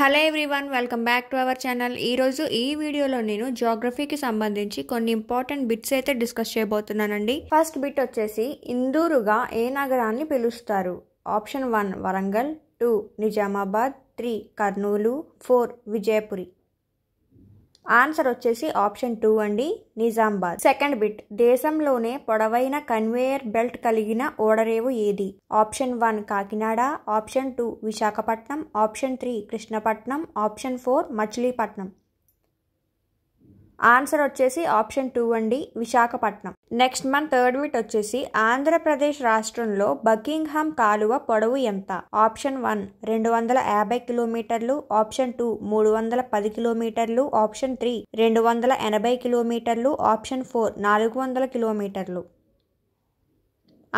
hello everyone welcome back to our channel ఈరోజు ఈ వీడియోలో నేను జాగ్రఫీకి సంబంధించి కొన్ని ఇంపార్టెంట్ బిట్స్ అయితే డిస్కస్ చేయబోతున్నానండి ఫస్ట్ బిట్ వచ్చేసి ఇందూరుగా ఏ నగరాన్ని పిలుస్తారు option one Warangal two Nizamabad three Kurnool four Vijayapuri answer వచ్చేసి ఆప్షన్ టూ అండి నిజామాబాద్ సెకండ్ బిట్ దేశంలోనే పొడవైన కన్వేయర్ బెల్ట్ కలిగిన ఓడరేవు ఏది option one Kakinada option two Visakhapatnam option three Krishnapatnam option four Machilipatnam answer వచ్చేసి ఆప్షన్ టూ అండి విశాఖపట్నం నెక్స్ట్ మన థర్డ్ వీట్ వచ్చేసి ఆంధ్రప్రదేశ్ రాష్ట్రంలో బకింగ్హామ్ కాలువ పొడవు ఎంత ఆప్షన్ వన్ రెండు వందల యాభై కిలోమీటర్లు ఆప్షన్ టూ మూడు వందల పది కిలోమీటర్లు ఆప్షన్ త్రీ రెండు వందల ఎనభై కిలోమీటర్లు ఆప్షన్ ఫోర్ నాలుగు వందల కిలోమీటర్లు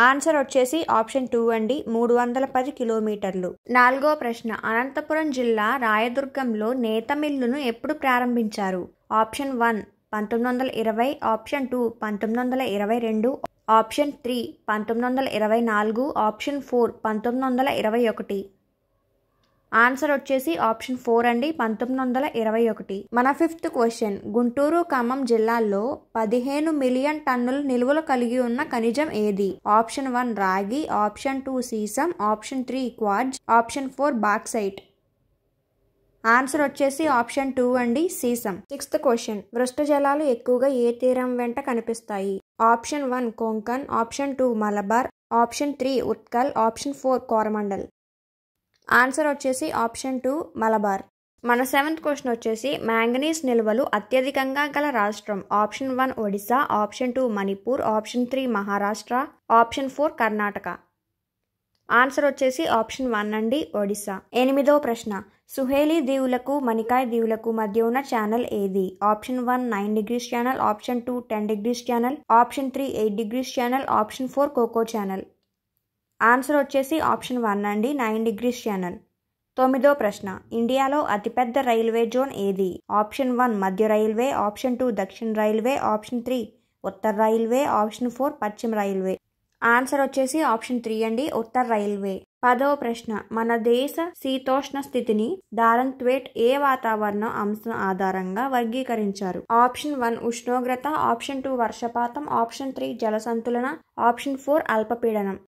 ఆన్సర్ వచ్చేసి ఆప్షన్ టూ అండి మూడు వందల పది కిలోమీటర్లు నాలుగో ప్రశ్న అనంతపురం జిల్లా రాయదుర్గంలో నేతమిల్లును ఎప్పుడు ప్రారంభించారు ఆప్షన్ వన్ పంతొమ్మిది వందల ఇరవై ఆప్షన్ టూ పంతొమ్మిది వందల ఇరవై రెండు ఆప్షన్ త్రీ పంతొమ్మిది వందల ఇరవై నాలుగు ఆప్షన్ ఫోర్ పంతొమ్మిది వందల ఇరవై ఒకటి ఆన్సర్ వచ్చేసి ఆప్షన్ ఫోర్ అండి పంతొమ్మిది వందల ఇరవై ఒకటి మన ఫిఫ్త్ క్వశ్చన్ గుంటూరు ఖమ్మం జిల్లాల్లో పదిహేను మిలియన్ టన్నుల నిలువలు కలిగి ఉన్న ఖనిజం ఏది ఆప్షన్ వన్ రాగి ఆప్షన్ టూ సీసం option three quartz option four bauxite answer వచ్చేసి ఆప్షన్ టూ అండి సీసం సిక్స్త్ క్వశ్చన్ వృష్ట జలాలు ఎక్కువగా ఏ తీరం వెంట కనిపిస్తాయి option one Konkan option two Malabar option three Utkal option four Coromandel answer వచ్చేసి ఆప్షన్ టూ మలబార్ మన సెవెంత్ క్వశ్చన్ వచ్చేసి మ్యాంగనీస్ నిల్వలు అత్యధికంగా గల రాష్ట్రం option one Odisha option two Manipur option three Maharashtra option four Karnataka answer వచ్చేసి ఆప్షన్ వన్ అండి ఒడిశా ఎనిమిదవ ప్రశ్న సుహేలి దీవులకు మణికాయ్ దీవులకు మధ్య ఉన్న ఛానల్ ఏది option one nine degrees channel option two ten degrees channel option three eight degrees channel option four Coco channel answer వచ్చేసి ఆప్షన్ వన్ అండి నైన్ డిగ్రీస్ ఛానల్ తొమ్మిదో ప్రశ్న ఇండియాలో అతిపెద్ద రైల్వే జోన్ ఏది ఆప్షన్ వన్ మధ్య రైల్వే ఆప్షన్ టూ దక్షిణ railway option three ఉత్తర రైల్వే ఆప్షన్ ఫోర్ పశ్చిమ రైల్వే ఆన్సర్ వచ్చేసి ఆప్షన్ త్రీ అండి ఉత్తర రైల్వే పదో ప్రశ్న మన దేశ శీతోష్ణ స్థితిని దారంత్వేట్ ఏ వాతావరణ అంశం ఆధారంగా వర్గీకరించారు ఆప్షన్ వన్ ఉష్ణోగ్రత ఆప్షన్ టూ వర్షపాతం ఆప్షన్ త్రీ జలసంతులన ఆప్షన్ ఫోర్ అల్పపీడనం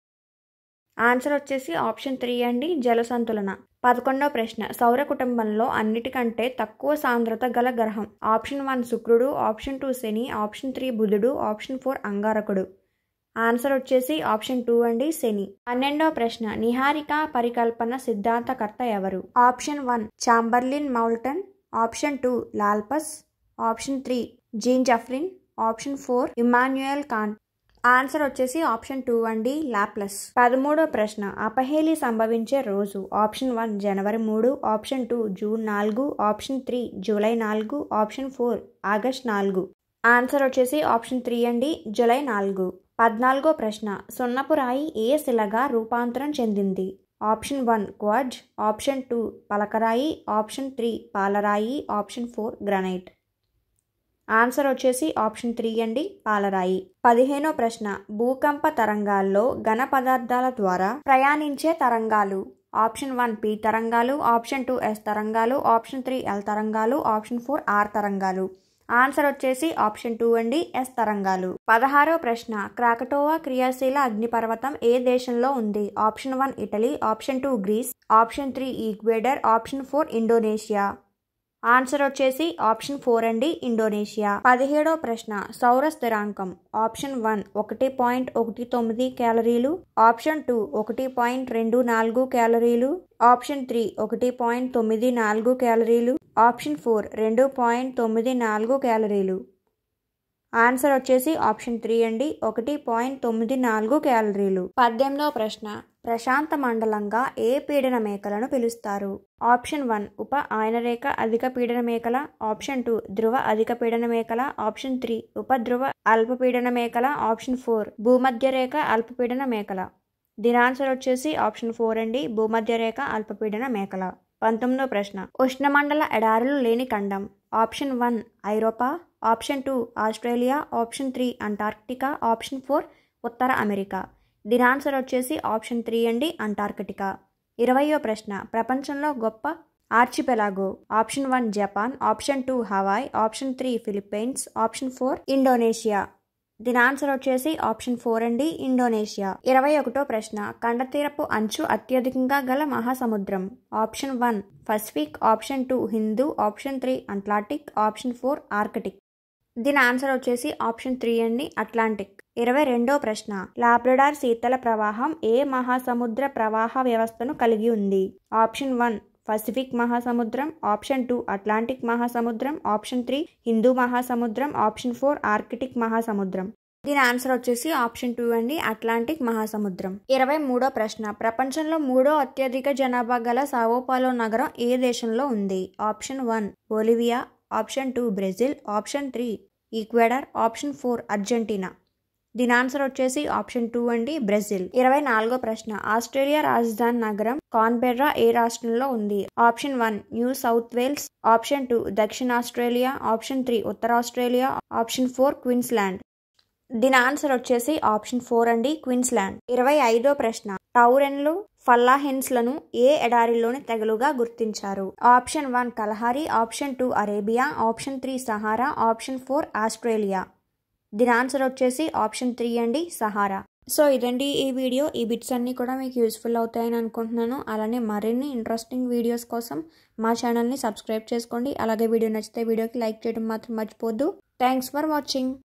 ఆన్సర్ వచ్చేసి ఆప్షన్ త్రీ అండి జల సంతులన పదకొండవ ప్రశ్న సౌర కుటుంబంలో అన్నిటికంటే తక్కువ సాంద్రత గల గ్రహం ఆప్షన్ వన్ శుక్రుడు ఆప్షన్ టూ శని ఆప్షన్ త్రీ బుధుడు ఆప్షన్ ఫోర్ అంగారకుడు ఆన్సర్ వచ్చేసి ఆప్షన్ టూ అండి శని పన్నెండవ ప్రశ్న నిహారిక పరికల్పన సిద్ధాంతకర్త ఎవరు option one Chamberlin Moulton option two Laplace option three Jean Jeffreys option four Immanuel Kant answer వచ్చేసి ఆప్షన్ టూ అండి లాప్లస్ పదమూడో ప్రశ్న అపహేళి సంభవించే రోజు ఆప్షన్ వన్ జనవరి మూడు ఆప్షన్ టూ జూన్ నాలుగు ఆప్షన్ త్రీ జూలై నాలుగు ఆప్షన్ ఫోర్ ఆగస్ట్ నాలుగు ఆన్సర్ వచ్చేసి ఆప్షన్ త్రీ అండి జూలై నాలుగు పద్నాలుగో ప్రశ్న సున్నపు రాయి ఏ శిలగా రూపాంతరం చెందింది option one quartz option two పలకరాయి ఆప్షన్ త్రీ పాలరాయి ఆప్షన్ ఫోర్ గ్రనైట్ ఆన్సర్ వచ్చేసి ఆప్షన్ త్రీ అండి పాలరాయి పదిహేనో ప్రశ్న భూకంప తరంగాల్లో ఘన పదార్థాల ద్వారా ప్రయాణించే తరంగాలు ఆప్షన్ వన్ పి తరంగాలు ఆప్షన్ టూ ఎస్ తరంగాలు ఆప్షన్ త్రీ ఎల్ తరంగాలు ఆప్షన్ ఫోర్ ఆర్ తరంగాలు ఆన్సర్ వచ్చేసి ఆప్షన్ టూ అండి ఎస్ తరంగాలు పదహారో ప్రశ్న క్రాకటోవా క్రియాశీల అగ్నిపర్వతం ఏ దేశంలో ఉంది option one Italy option two Greece option three Ecuador option four Indonesia answer వచ్చేసి ఆప్షన్ ఫోర్ అండి ఇండోనేషియా పదిహేడో ప్రశ్న సౌర స్థిరాంకం ఆప్షన్ వన్ ఒకటి పాయింట్ ఒకటి తొమ్మిది క్యాలరీలు ఆప్షన్ టూ ఒకటి పాయింట్ రెండు నాలుగు క్యాలరీలు ఆప్షన్ త్రీ ఒకటి పాయింట్ తొమ్మిది నాలుగు క్యాలరీలు ఆప్షన్ ఫోర్ రెండు పాయింట్ తొమ్మిది నాలుగు క్యాలరీలు ఆన్సర్ వచ్చేసి ఆప్షన్ త్రీ అండి ఒకటి పాయింట్ తొమ్మిది నాలుగు క్యాలరీలు పద్దెనిమిదవ ప్రశ్న ప్రశాంత మండలంగా ఏ పీడన మేకలను పిలుస్తారు ఆప్షన్ వన్ ఉప ఆయనరేఖ అధిక పీడన మేకల ఆప్షన్ టూ ధ్రువ అధిక పీడన మేకల ఆప్షన్ త్రీ ఉపధ్రువ అల్పపీడన మేకల ఆప్షన్ ఫోర్ భూమధ్యరేఖ అల్పపీడన మేకల దీని ఆన్సర్ వచ్చేసి ఆప్షన్ ఫోర్ అండి భూమధ్యరేఖ అల్పపీడన మేకల పంతొమ్మిదో ప్రశ్న ఉష్ణమండల ఎడారులు లేని ఖండం ఆప్షన్ వన్ ఐరోపా option two Australia option three Antarctica option four ఉత్తర అమెరికా దీని ఆన్సర్ వచ్చేసి ఆప్షన్ త్రీ అండి అంటార్కిటికా ఇరవయో ప్రశ్న ప్రపంచంలో గొప్ప archipelago option one Japan option two Hawaii option three Philippines option four Indonesia దీని ఆన్సర్ వచ్చేసి ఆప్షన్ ఫోర్ అండి ఇండోనేషియా ఇరవై ఒకటో ప్రశ్న కండతీరపు అంచు అత్యధికంగా గల మహాసముద్రం option one Pacific option two హిందూ option three Atlantic option four Arctic దీని ఆన్సర్ వచ్చేసి ఆప్షన్ త్రీ అండి అట్లాంటిక్ ఇరవై రెండో ప్రశ్న లాబ్రడార్ శీతల ప్రవాహం ఏ మహాసముద్ర ప్రవాహ వ్యవస్థను కలిగి ఉంది ఆప్షన్ వన్ పసిఫిక్ మహాసముద్రం ఆప్షన్ టూ అట్లాంటిక్ మహాసముద్రం ఆప్షన్ త్రీ హిందూ మహాసముద్రం ఆప్షన్ ఫోర్ ఆర్కిటిక్ మహాసముద్రం దీని ఆన్సర్ వచ్చేసి ఆప్షన్ టూ అండి అట్లాంటిక్ మహాసముద్రం ఇరవై మూడో ప్రశ్న ప్రపంచంలో మూడో అత్యధిక జనాభా గల సావోపాలో నగరం ఏ దేశంలో ఉంది option one Bolivia option two Brazil option three Ecuador option four Argentina దీని ఆన్సర్ వచ్చేసి ఆప్షన్ టూ అండి బ్రెజిల్ ఇరవై నాలుగో ప్రశ్న ఆస్ట్రేలియా రాజధాని నగరం కాన్బెర్రా ఏ రాష్ట్రంలో ఉంది option one New South Wales option two దక్షిణ ఆస్ట్రేలియా ఆప్షన్ త్రీ ఉత్తర ఆస్ట్రేలియా ఆప్షన్ ఫోర్ క్వీన్స్లాండ్ దీని ఆన్సర్ వచ్చేసి ఆప్షన్ ఫోర్ అండి క్వీన్స్లాండ్ ఇరవై ఐదో ప్రశ్న టౌరెన్లు ఫల్లాహెన్స్లను ఏ ఎడారిలోని తెగలుగా గుర్తించారు option one Kalahari option two Arabia option three Sahara option four Australia దీని ఆన్సర్ వచ్చేసి ఆప్షన్ త్రీ అండి సహారా సో ఇదండి ఈ వీడియో ఈ బిట్స్ అన్నీ కూడా మీకు యూస్ఫుల్ అవుతాయని అనుకుంటున్నాను అలానే మరిన్ని ఇంట్రెస్టింగ్ వీడియోస్ కోసం మా ఛానల్ని సబ్స్క్రైబ్ చేసుకోండి అలాగే వీడియో నచ్చితే వీడియోకి లైక్ చేయడం మాత్రం మర్చిపోద్దు థ్యాంక్స్ ఫర్ వాచింగ్